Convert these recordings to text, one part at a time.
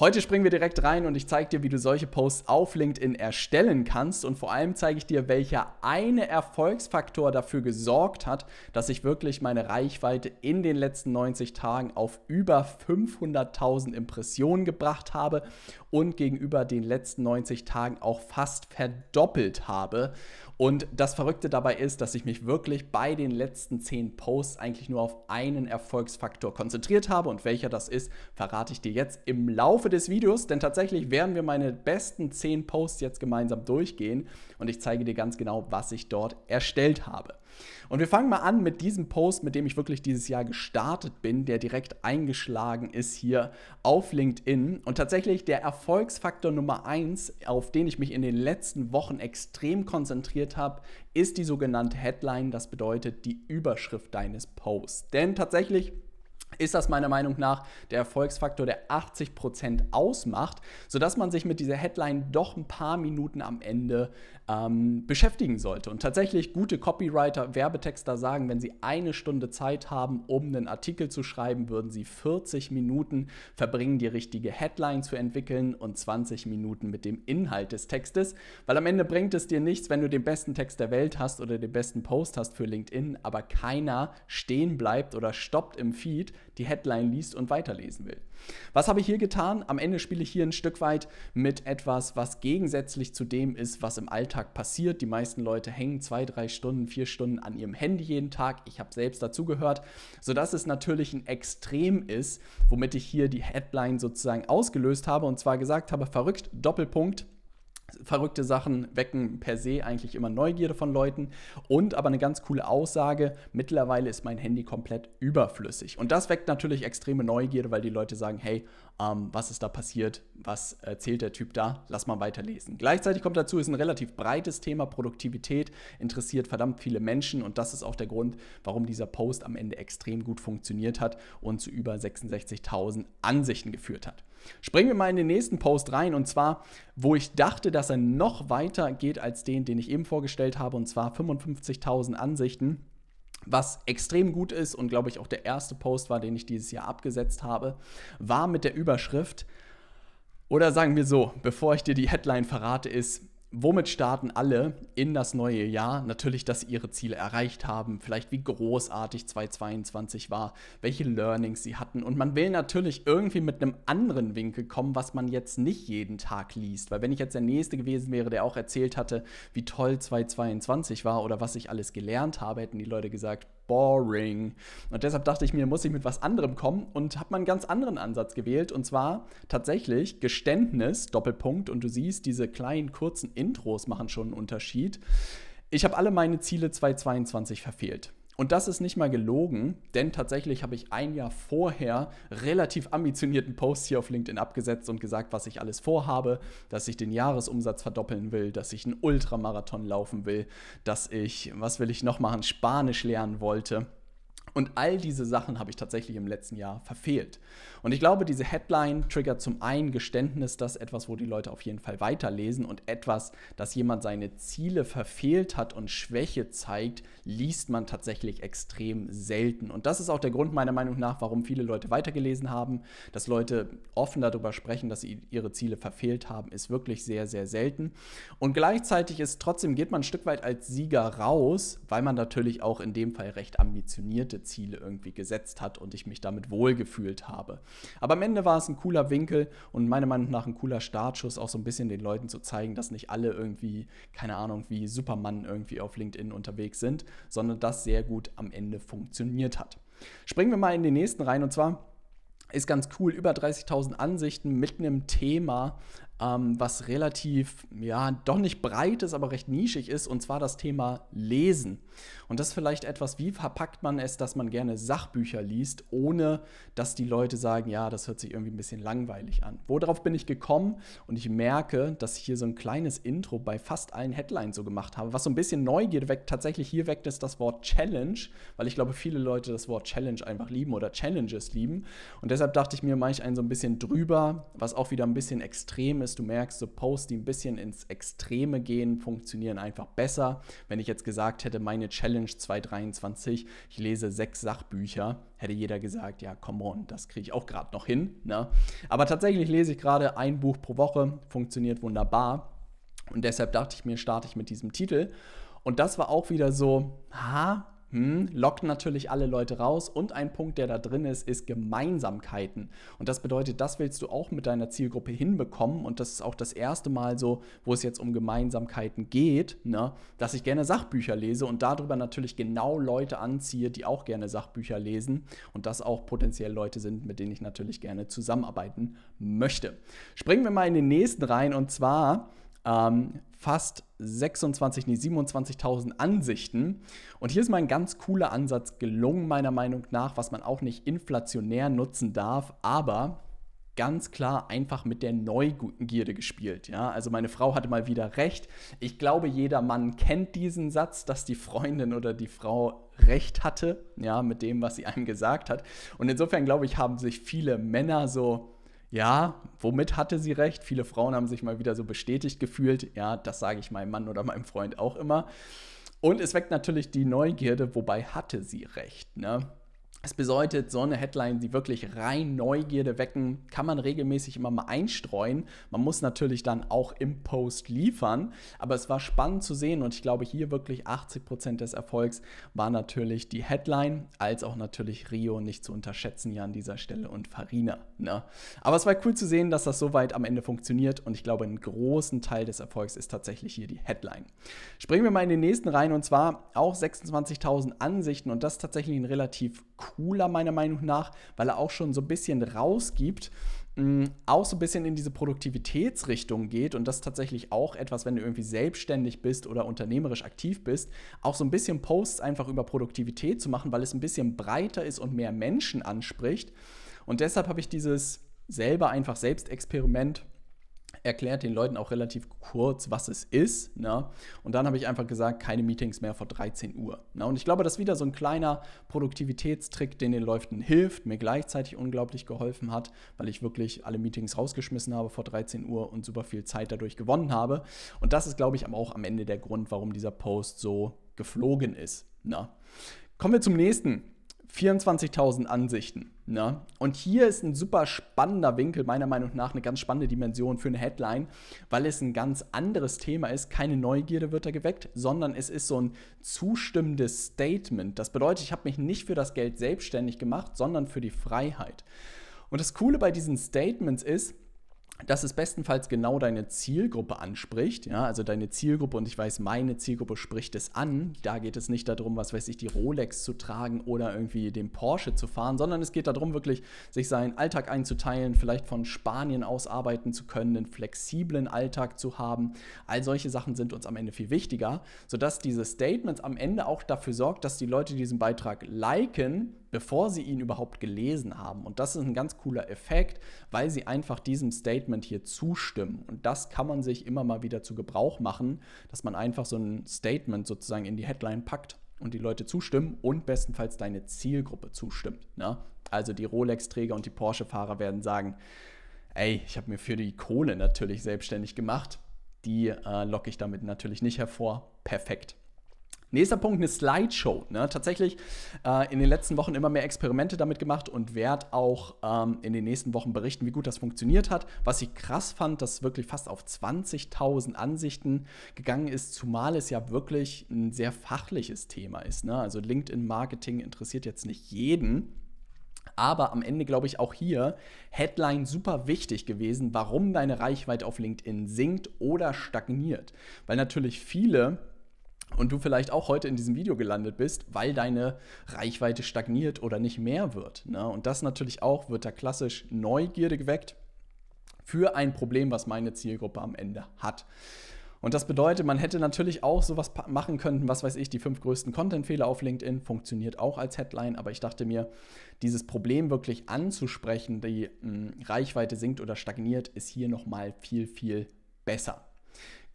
Heute springen wir direkt rein und ich zeige dir, wie du solche Posts auf LinkedIn erstellen kannst und vor allem zeige ich dir, welcher eine Erfolgsfaktor dafür gesorgt hat, dass ich wirklich meine Reichweite in den letzten 90 Tagen auf über 500.000 Impressionen gebracht habe und gegenüber den letzten 90 Tagen auch fast verdoppelt habe. Und das Verrückte dabei ist, dass ich mich wirklich bei den letzten zehn Posts eigentlich nur auf einen Erfolgsfaktor konzentriert habe. Und welcher das ist, verrate ich dir jetzt im Laufe des Videos. Denn tatsächlich werden wir meine besten zehn Posts jetzt gemeinsam durchgehen. Und ich zeige dir ganz genau, was ich dort erstellt habe. Und wir fangen mal an mit diesem Post, mit dem ich wirklich dieses Jahr gestartet bin, der direkt eingeschlagen ist hier auf LinkedIn. Und tatsächlich der Erfolgsfaktor Nummer eins, auf den ich mich in den letzten Wochen extrem konzentriert habe, ist die sogenannte Headline. Das bedeutet die Überschrift deines Posts. Denn tatsächlich ist das meiner Meinung nach der Erfolgsfaktor, der 80% Prozent ausmacht, sodass man sich mit dieser Headline doch ein paar Minuten am Ende ähm, beschäftigen sollte. Und tatsächlich gute Copywriter, Werbetexter sagen, wenn sie eine Stunde Zeit haben, um einen Artikel zu schreiben, würden sie 40 Minuten verbringen, die richtige Headline zu entwickeln und 20 Minuten mit dem Inhalt des Textes, weil am Ende bringt es dir nichts, wenn du den besten Text der Welt hast oder den besten Post hast für LinkedIn, aber keiner stehen bleibt oder stoppt im Feed die Headline liest und weiterlesen will. Was habe ich hier getan? Am Ende spiele ich hier ein Stück weit mit etwas, was gegensätzlich zu dem ist, was im Alltag passiert. Die meisten Leute hängen zwei, drei Stunden, vier Stunden an ihrem Handy jeden Tag. Ich habe selbst dazugehört, sodass es natürlich ein Extrem ist, womit ich hier die Headline sozusagen ausgelöst habe und zwar gesagt habe, verrückt, Doppelpunkt, verrückte Sachen wecken per se eigentlich immer Neugierde von Leuten und aber eine ganz coole Aussage, mittlerweile ist mein Handy komplett überflüssig. Und das weckt natürlich extreme Neugierde, weil die Leute sagen, hey, ähm, was ist da passiert, was erzählt der Typ da, lass mal weiterlesen. Gleichzeitig kommt dazu, ist ein relativ breites Thema, Produktivität interessiert verdammt viele Menschen und das ist auch der Grund, warum dieser Post am Ende extrem gut funktioniert hat und zu über 66.000 Ansichten geführt hat. Springen wir mal in den nächsten Post rein und zwar, wo ich dachte, dass er noch weiter geht als den, den ich eben vorgestellt habe, und zwar 55.000 Ansichten was extrem gut ist und glaube ich auch der erste Post war, den ich dieses Jahr abgesetzt habe, war mit der Überschrift, oder sagen wir so, bevor ich dir die Headline verrate, ist, womit starten alle in das neue Jahr? Natürlich, dass sie ihre Ziele erreicht haben, vielleicht wie großartig 2022 war, welche Learnings sie hatten. Und man will natürlich irgendwie mit einem anderen Winkel kommen, was man jetzt nicht jeden Tag liest. Weil wenn ich jetzt der Nächste gewesen wäre, der auch erzählt hatte, wie toll 2022 war oder was ich alles gelernt habe, hätten die Leute gesagt, boring. Und deshalb dachte ich mir, muss ich mit was anderem kommen und habe mal einen ganz anderen Ansatz gewählt. Und zwar tatsächlich Geständnis, Doppelpunkt. Und du siehst, diese kleinen, kurzen Intros machen schon einen Unterschied. Ich habe alle meine Ziele 2022 verfehlt. Und das ist nicht mal gelogen, denn tatsächlich habe ich ein Jahr vorher relativ ambitionierten Post hier auf LinkedIn abgesetzt und gesagt, was ich alles vorhabe, dass ich den Jahresumsatz verdoppeln will, dass ich einen Ultramarathon laufen will, dass ich, was will ich noch machen, Spanisch lernen wollte. Und all diese Sachen habe ich tatsächlich im letzten Jahr verfehlt. Und ich glaube, diese Headline triggert zum einen Geständnis, das etwas, wo die Leute auf jeden Fall weiterlesen und etwas, dass jemand seine Ziele verfehlt hat und Schwäche zeigt, liest man tatsächlich extrem selten. Und das ist auch der Grund meiner Meinung nach, warum viele Leute weitergelesen haben, dass Leute offen darüber sprechen, dass sie ihre Ziele verfehlt haben, ist wirklich sehr, sehr selten. Und gleichzeitig ist trotzdem geht man ein Stück weit als Sieger raus, weil man natürlich auch in dem Fall recht ambitionierte Ziele irgendwie gesetzt hat und ich mich damit wohlgefühlt habe. Aber am Ende war es ein cooler Winkel und meiner Meinung nach ein cooler Startschuss, auch so ein bisschen den Leuten zu zeigen, dass nicht alle irgendwie, keine Ahnung, wie Superman irgendwie auf LinkedIn unterwegs sind, sondern das sehr gut am Ende funktioniert hat. Springen wir mal in den nächsten rein und zwar ist ganz cool. Über 30.000 Ansichten mit einem Thema ähm, was relativ, ja, doch nicht breit ist, aber recht nischig ist, und zwar das Thema Lesen. Und das ist vielleicht etwas, wie verpackt man es, dass man gerne Sachbücher liest, ohne dass die Leute sagen, ja, das hört sich irgendwie ein bisschen langweilig an. Worauf bin ich gekommen? Und ich merke, dass ich hier so ein kleines Intro bei fast allen Headlines so gemacht habe, was so ein bisschen Neugierde weckt. Tatsächlich hier weckt es das Wort Challenge, weil ich glaube, viele Leute das Wort Challenge einfach lieben oder Challenges lieben. Und deshalb dachte ich mir, mache ich einen so ein bisschen drüber, was auch wieder ein bisschen extrem ist dass du merkst, so Posts, die ein bisschen ins Extreme gehen, funktionieren einfach besser. Wenn ich jetzt gesagt hätte, meine Challenge 2023, ich lese sechs Sachbücher, hätte jeder gesagt, ja, come on, das kriege ich auch gerade noch hin. Ne? Aber tatsächlich lese ich gerade ein Buch pro Woche, funktioniert wunderbar. Und deshalb dachte ich mir, starte ich mit diesem Titel. Und das war auch wieder so, ha, hm, lockt natürlich alle Leute raus. Und ein Punkt, der da drin ist, ist Gemeinsamkeiten. Und das bedeutet, das willst du auch mit deiner Zielgruppe hinbekommen. Und das ist auch das erste Mal so, wo es jetzt um Gemeinsamkeiten geht, ne? dass ich gerne Sachbücher lese und darüber natürlich genau Leute anziehe, die auch gerne Sachbücher lesen. Und das auch potenziell Leute sind, mit denen ich natürlich gerne zusammenarbeiten möchte. Springen wir mal in den nächsten rein und zwar ähm, fast 26, nee, 27.000 Ansichten. Und hier ist mal ein ganz cooler Ansatz gelungen, meiner Meinung nach, was man auch nicht inflationär nutzen darf, aber ganz klar einfach mit der Neugierde gespielt. Ja? Also meine Frau hatte mal wieder recht. Ich glaube, jeder Mann kennt diesen Satz, dass die Freundin oder die Frau recht hatte, ja, mit dem, was sie einem gesagt hat. Und insofern, glaube ich, haben sich viele Männer so ja, womit hatte sie recht? Viele Frauen haben sich mal wieder so bestätigt gefühlt. Ja, das sage ich meinem Mann oder meinem Freund auch immer. Und es weckt natürlich die Neugierde, wobei hatte sie recht, ne? Es bedeutet, so eine Headline, die wirklich rein Neugierde wecken, kann man regelmäßig immer mal einstreuen. Man muss natürlich dann auch im Post liefern, aber es war spannend zu sehen und ich glaube, hier wirklich 80% Prozent des Erfolgs war natürlich die Headline, als auch natürlich Rio nicht zu unterschätzen hier an dieser Stelle und Farina. Ne? Aber es war cool zu sehen, dass das so weit am Ende funktioniert und ich glaube, einen großen Teil des Erfolgs ist tatsächlich hier die Headline. Springen wir mal in den nächsten rein und zwar auch 26.000 Ansichten und das ist tatsächlich ein relativ cooler meiner Meinung nach, weil er auch schon so ein bisschen rausgibt, mh, mm, auch so ein bisschen in diese Produktivitätsrichtung geht und das tatsächlich auch etwas, wenn du irgendwie selbstständig bist oder unternehmerisch aktiv bist, auch so ein bisschen Posts einfach über Produktivität zu machen, weil es ein bisschen breiter ist und mehr Menschen anspricht. Und deshalb habe ich dieses selber einfach Selbstexperiment erklärt den Leuten auch relativ kurz, was es ist. Ne? Und dann habe ich einfach gesagt, keine Meetings mehr vor 13 Uhr. Ne? Und ich glaube, das ist wieder so ein kleiner Produktivitätstrick, den den Leuten hilft, mir gleichzeitig unglaublich geholfen hat, weil ich wirklich alle Meetings rausgeschmissen habe vor 13 Uhr und super viel Zeit dadurch gewonnen habe. Und das ist, glaube ich, aber auch am Ende der Grund, warum dieser Post so geflogen ist. Ne? Kommen wir zum nächsten. 24.000 Ansichten. Ne? Und hier ist ein super spannender Winkel, meiner Meinung nach eine ganz spannende Dimension für eine Headline, weil es ein ganz anderes Thema ist. Keine Neugierde wird da geweckt, sondern es ist so ein zustimmendes Statement. Das bedeutet, ich habe mich nicht für das Geld selbstständig gemacht, sondern für die Freiheit. Und das Coole bei diesen Statements ist, dass es bestenfalls genau deine Zielgruppe anspricht, ja, also deine Zielgruppe und ich weiß, meine Zielgruppe spricht es an. Da geht es nicht darum, was weiß ich, die Rolex zu tragen oder irgendwie den Porsche zu fahren, sondern es geht darum, wirklich sich seinen Alltag einzuteilen, vielleicht von Spanien aus arbeiten zu können, einen flexiblen Alltag zu haben. All solche Sachen sind uns am Ende viel wichtiger, sodass diese Statements am Ende auch dafür sorgt, dass die Leute diesen Beitrag liken, bevor sie ihn überhaupt gelesen haben. Und das ist ein ganz cooler Effekt, weil sie einfach diesem Statement hier zustimmen. Und das kann man sich immer mal wieder zu Gebrauch machen, dass man einfach so ein Statement sozusagen in die Headline packt und die Leute zustimmen und bestenfalls deine Zielgruppe zustimmt. Ne? Also die Rolex-Träger und die Porsche-Fahrer werden sagen, ey, ich habe mir für die Kohle natürlich selbstständig gemacht. Die äh, locke ich damit natürlich nicht hervor. Perfekt. Nächster Punkt, eine Slideshow. Ne? Tatsächlich äh, in den letzten Wochen immer mehr Experimente damit gemacht und werde auch ähm, in den nächsten Wochen berichten, wie gut das funktioniert hat. Was ich krass fand, dass wirklich fast auf 20.000 Ansichten gegangen ist, zumal es ja wirklich ein sehr fachliches Thema ist. Ne? Also LinkedIn-Marketing interessiert jetzt nicht jeden. Aber am Ende glaube ich auch hier Headline super wichtig gewesen, warum deine Reichweite auf LinkedIn sinkt oder stagniert. Weil natürlich viele und du vielleicht auch heute in diesem Video gelandet bist, weil deine Reichweite stagniert oder nicht mehr wird. Ne? Und das natürlich auch wird da klassisch Neugierde geweckt für ein Problem, was meine Zielgruppe am Ende hat. Und das bedeutet, man hätte natürlich auch sowas machen können, was weiß ich, die fünf größten Content-Fehler auf LinkedIn, funktioniert auch als Headline, aber ich dachte mir, dieses Problem wirklich anzusprechen, die mh, hm, Reichweite sinkt oder stagniert, ist hier nochmal viel, viel besser.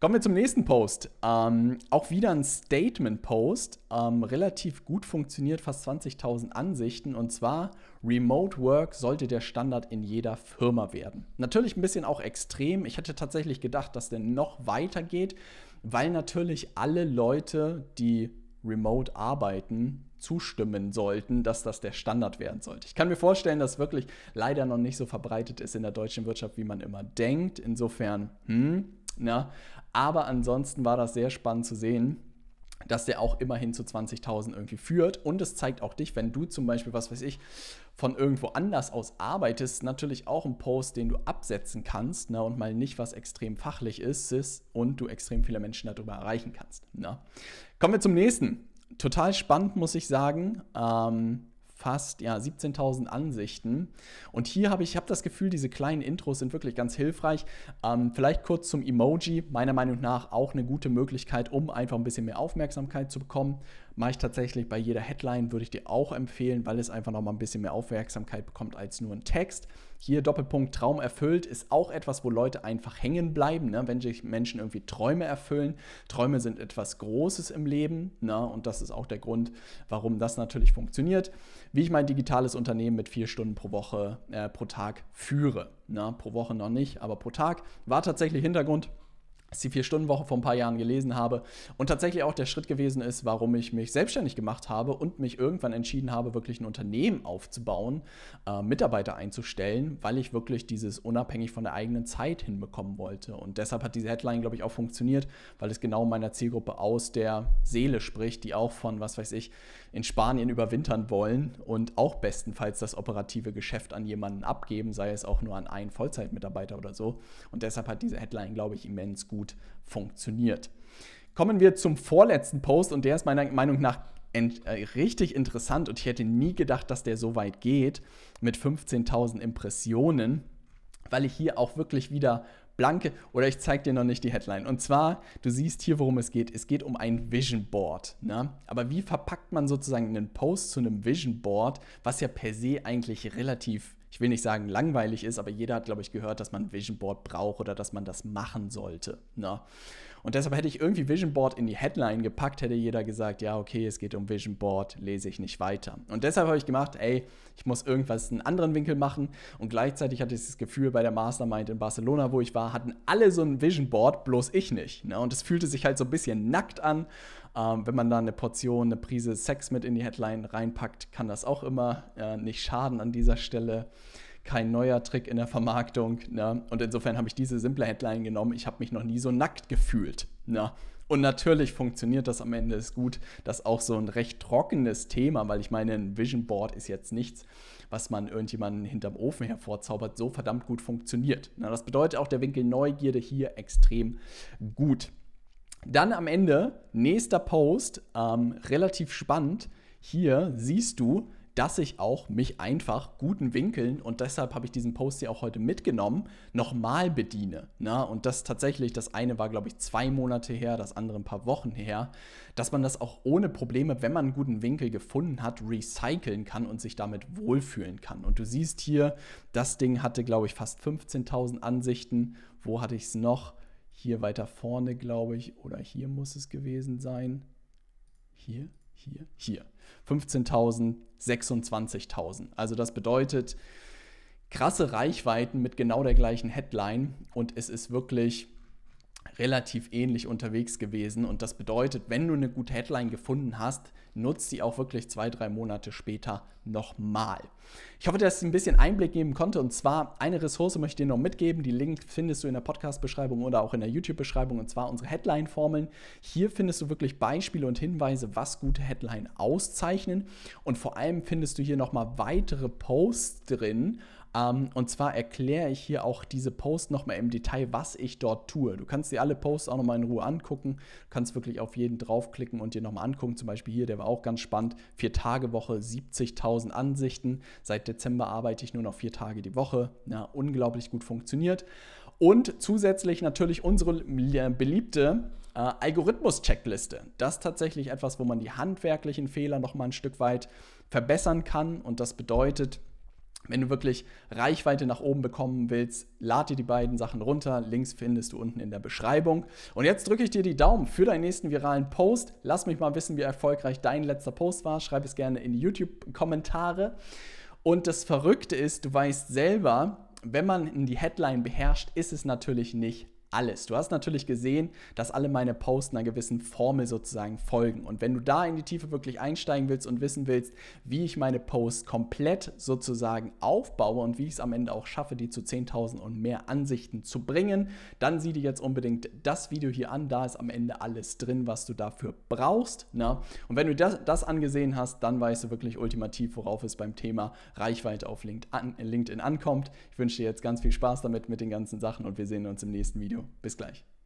Kommen wir zum nächsten Post. Ähm, auch wieder ein Statement-Post. Ähm, relativ gut funktioniert, fast 20.000 Ansichten. Und zwar, Remote Work sollte der Standard in jeder Firma werden. Natürlich ein bisschen auch extrem. Ich hätte tatsächlich gedacht, dass der noch weiter geht, weil natürlich alle Leute, die remote arbeiten, zustimmen sollten, dass das der Standard werden sollte. Ich kann mir vorstellen, dass wirklich leider noch nicht so verbreitet ist in der deutschen Wirtschaft, wie man immer denkt. Insofern, hm, na, aber ansonsten war das sehr spannend zu sehen dass der auch immerhin zu 20.000 irgendwie führt. Und es zeigt auch dich, wenn du zum Beispiel, was weiß ich, von irgendwo anders aus arbeitest, natürlich auch einen Post, den du absetzen kannst ne, und mal nicht was extrem fachlich ist, ist und du extrem viele Menschen darüber erreichen kannst. Ne. Kommen wir zum nächsten. Total spannend, muss ich sagen. Ähm, fast ja, 17.000 Ansichten. Und hier habe ich hab das Gefühl, diese kleinen Intros sind wirklich ganz hilfreich. Ähm, vielleicht kurz zum Emoji. Meiner Meinung nach auch eine gute Möglichkeit, um einfach ein bisschen mehr Aufmerksamkeit zu bekommen mache ich tatsächlich bei jeder Headline, würde ich dir auch empfehlen, weil es einfach nochmal ein bisschen mehr Aufmerksamkeit bekommt als nur ein Text. Hier Doppelpunkt Traum erfüllt ist auch etwas, wo Leute einfach hängen bleiben, ne? wenn sich Menschen irgendwie Träume erfüllen. Träume sind etwas Großes im Leben ne? und das ist auch der Grund, warum das natürlich funktioniert. Wie ich mein digitales Unternehmen mit vier Stunden pro Woche, äh, pro Tag führe. Ne? Pro Woche noch nicht, aber pro Tag war tatsächlich Hintergrund als die Vier-Stunden-Woche vor ein paar Jahren gelesen habe und tatsächlich auch der Schritt gewesen ist, warum ich mich selbstständig gemacht habe und mich irgendwann entschieden habe, wirklich ein Unternehmen aufzubauen, äh, Mitarbeiter einzustellen, weil ich wirklich dieses unabhängig von der eigenen Zeit hinbekommen wollte. Und deshalb hat diese Headline, glaube ich, auch funktioniert, weil es genau meiner Zielgruppe aus der Seele spricht, die auch von, was weiß ich, in Spanien überwintern wollen und auch bestenfalls das operative Geschäft an jemanden abgeben, sei es auch nur an einen Vollzeitmitarbeiter oder so. Und deshalb hat diese Headline, glaube ich, immens gut gut funktioniert. Kommen wir zum vorletzten Post und der ist meiner Meinung nach äh, richtig interessant und ich hätte nie gedacht, dass der so weit geht mit 15.000 Impressionen, weil ich hier auch wirklich wieder blanke oder ich zeige dir noch nicht die Headline. Und zwar, du siehst hier, worum es geht. Es geht um ein Vision Board. Ne? Aber wie verpackt man sozusagen einen Post zu einem Vision Board, was ja per se eigentlich relativ ich will nicht sagen langweilig ist, aber jeder hat, glaube ich, gehört, dass man Vision Board braucht oder dass man das machen sollte. Ne? Und deshalb hätte ich irgendwie Vision Board in die Headline gepackt, hätte jeder gesagt, ja, okay, es geht um Vision Board, lese ich nicht weiter. Und deshalb habe ich gemacht, ey, ich muss irgendwas in einen anderen Winkel machen. Und gleichzeitig hatte ich das Gefühl, bei der Mastermind in Barcelona, wo ich war, hatten alle so ein Vision Board, bloß ich nicht. Ne? Und es fühlte sich halt so ein bisschen nackt an. Ähm, wenn man da eine Portion, eine Prise Sex mit in die Headline reinpackt, kann das auch immer äh, nicht schaden an dieser Stelle. Kein neuer Trick in der Vermarktung. Ne? Und insofern habe ich diese simple Headline genommen. Ich habe mich noch nie so nackt gefühlt. Ne? Und natürlich funktioniert das am Ende ist gut, dass auch so ein recht trockenes Thema, weil ich meine, ein Vision Board ist jetzt nichts, was man irgendjemanden hinterm Ofen hervorzaubert, so verdammt gut funktioniert. Na, ne? das bedeutet auch der Winkel Neugierde hier extrem gut. Dann am Ende, nächster Post, ähm, relativ spannend. Hier siehst du, dass ich auch mich einfach guten Winkeln und deshalb habe ich diesen Post hier auch heute mitgenommen, nochmal bediene. Na, ne? und das tatsächlich, das eine war, glaube ich, zwei Monate her, das andere ein paar Wochen her, dass man das auch ohne Probleme, wenn man einen guten Winkel gefunden hat, recyceln kann und sich damit wohlfühlen kann. Und du siehst hier, das Ding hatte, glaube ich, fast 15.000 Ansichten. Wo hatte ich es noch? hier weiter vorne, glaube ich, oder hier muss es gewesen sein. Hier, hier, hier. 15.000, 26.000. Also das bedeutet krasse Reichweiten mit genau der gleichen Headline und es ist wirklich relativ ähnlich unterwegs gewesen. Und das bedeutet, wenn du eine gute Headline gefunden hast, nutzt sie auch wirklich zwei, drei Monate später nochmal. Ich hoffe, dass ich ein bisschen Einblick geben konnte. Und zwar eine Ressource möchte ich dir noch mitgeben. Die Link findest du in der Podcast-Beschreibung oder auch in der YouTube-Beschreibung. Und zwar unsere Headline-Formeln. Hier findest du wirklich Beispiele und Hinweise, was gute Headline auszeichnen. Und vor allem findest du hier nochmal weitere Posts drin ähm, und zwar erkläre ich hier auch diese Post nochmal im Detail, was ich dort tue. Du kannst dir alle Posts auch nochmal in Ruhe angucken, du kannst wirklich auf jeden draufklicken und dir nochmal angucken. Zum Beispiel hier, der war auch ganz spannend, vier Tage Woche, 70.000 Ansichten. Seit Dezember arbeite ich nur noch vier Tage die Woche. Ja, unglaublich gut funktioniert. Und zusätzlich natürlich unsere äh, beliebte äh, Algorithmus-Checkliste. Das ist tatsächlich etwas, wo man die handwerklichen Fehler nochmal ein Stück weit verbessern kann. Und das bedeutet, wenn du wirklich Reichweite nach oben bekommen willst, lad dir die beiden Sachen runter. Links findest du unten in der Beschreibung. Und jetzt drücke ich dir die Daumen für deinen nächsten viralen Post. Lass mich mal wissen, wie erfolgreich dein letzter Post war. Schreib es gerne in die YouTube-Kommentare. Und das Verrückte ist, du weißt selber, wenn man die Headline beherrscht, ist es natürlich nicht alles. Du hast natürlich gesehen, dass alle meine Posts einer gewissen Formel sozusagen folgen. Und wenn du da in die Tiefe wirklich einsteigen willst und wissen willst, wie ich meine Posts komplett sozusagen aufbaue und wie ich es am Ende auch schaffe, die zu 10.000 und mehr Ansichten zu bringen, dann sieh dir jetzt unbedingt das Video hier an. Da ist am Ende alles drin, was du dafür brauchst. Na? Ne? Und wenn du das, das angesehen hast, dann weißt du wirklich ultimativ, worauf es beim Thema Reichweite auf äh, LinkedIn ankommt. Ich wünsche dir jetzt ganz viel Spaß damit mit den ganzen Sachen und wir sehen uns im nächsten Video. Video. Bis gleich.